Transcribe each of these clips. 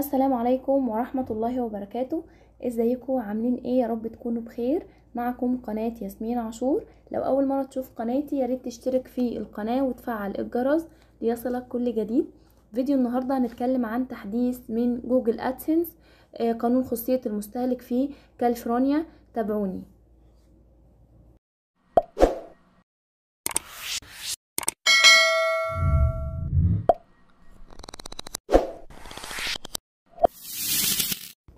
السلام عليكم ورحمة الله وبركاته ازيكم عاملين ايه يا رب تكونوا بخير معكم قناة ياسمين عاشور لو اول مرة تشوف قناتي ياريت تشترك في القناة وتفعل الجرس ليصلك كل جديد فيديو النهاردة هنتكلم عن تحديث من جوجل ادسنس آه، قانون خصوصية المستهلك في كاليفورنيا تابعوني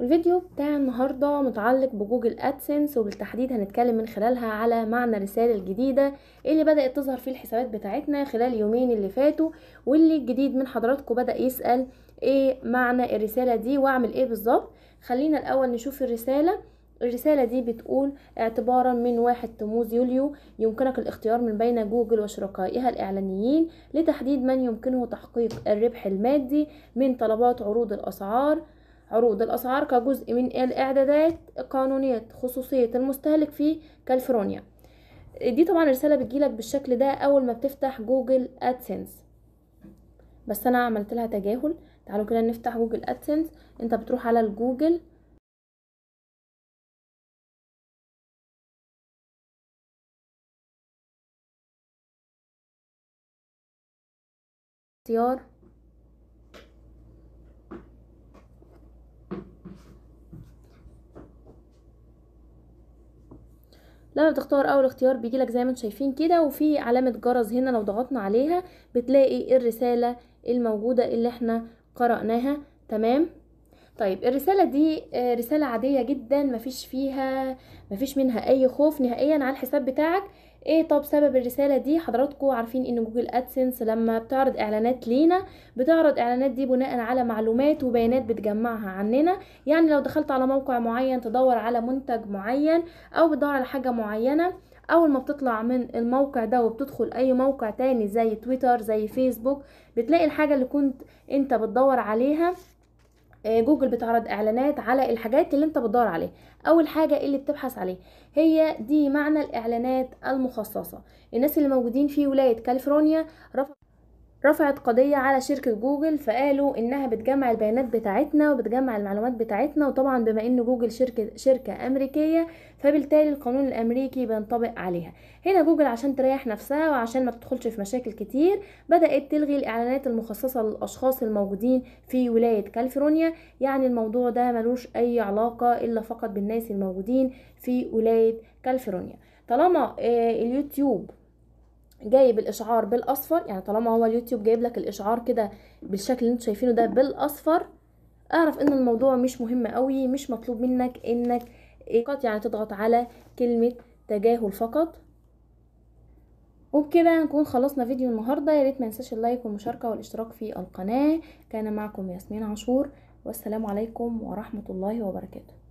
والفيديو بتاع النهاردة متعلق بجوجل ادسنس وبالتحديد هنتكلم من خلالها على معنى الرسالة الجديدة اللي بدأت تظهر في الحسابات بتاعتنا خلال يومين اللي فاتوا واللي الجديد من حضراتكم بدأ يسأل ايه معنى الرسالة دي واعمل ايه بالظبط خلينا الاول نشوف الرسالة الرسالة دي بتقول اعتبارا من واحد تموز يوليو يمكنك الاختيار من بين جوجل وشركائها الإعلانيين لتحديد من يمكنه تحقيق الربح المادي من طلبات عروض الأسعار عروض الأسعار كجزء من الإعدادات قانونية خصوصية المستهلك في كاليفورنيا دي طبعا رسالة بتجيلك بالشكل ده أول ما بتفتح جوجل أدسنس بس أنا عملت لها تجاهل تعالوا كده نفتح جوجل أدسنس أنت بتروح على الجوجل اختيار لما بتختار اول اختيار بيجيلك زي ما انتم شايفين كده وفي علامه جرس هنا لو ضغطنا عليها بتلاقي الرساله الموجوده اللي احنا قراناها تمام طيب الرسالة دي آه، رسالة عادية جدا مفيش فيها مفيش منها اي خوف نهائيا على الحساب بتاعك ايه طب سبب الرسالة دي حضراتكم عارفين ان جوجل ادسنس لما بتعرض اعلانات لينا بتعرض اعلانات دي بناء على معلومات وبيانات بتجمعها عننا يعني لو دخلت على موقع معين تدور على منتج معين او بتدور على حاجة معينة اول ما بتطلع من الموقع ده وبتدخل اي موقع تاني زي تويتر زي فيسبوك بتلاقي الحاجة اللي كنت انت بتدور عليها آه، جوجل بتعرض اعلانات على الحاجات اللي انت بتدور عليها اول حاجه اللي بتبحث عليها هي دي معنى الاعلانات المخصصه الناس اللي موجودين في ولايه كاليفورنيا رفض رفعت قضية على شركة جوجل فقالوا انها بتجمع البيانات بتاعتنا وبتجمع المعلومات بتاعتنا وطبعا بما ان جوجل شركة شركة امريكية فبالتالي القانون الامريكي بينطبق عليها هنا جوجل عشان تريح نفسها وعشان ما تدخلش في مشاكل كتير بدأت تلغي الاعلانات المخصصة للاشخاص الموجودين في ولاية كاليفورنيا يعني الموضوع ده ملوش اي علاقة الا فقط بالناس الموجودين في ولاية كاليفورنيا طالما آه، اليوتيوب جايب الاشعار بالاصفر يعني طالما هو اليوتيوب جايب لك الاشعار كده بالشكل اللي انتوا شايفينه ده بالاصفر اعرف ان الموضوع مش مهم قوي مش مطلوب منك انك فقط يعني تضغط على كلمة تجاهل فقط وبكده نكون خلصنا فيديو النهاردة ياريت ما ينساش اللايك والمشاركة والاشتراك في القناة كان معكم ياسمين عاشور والسلام عليكم ورحمة الله وبركاته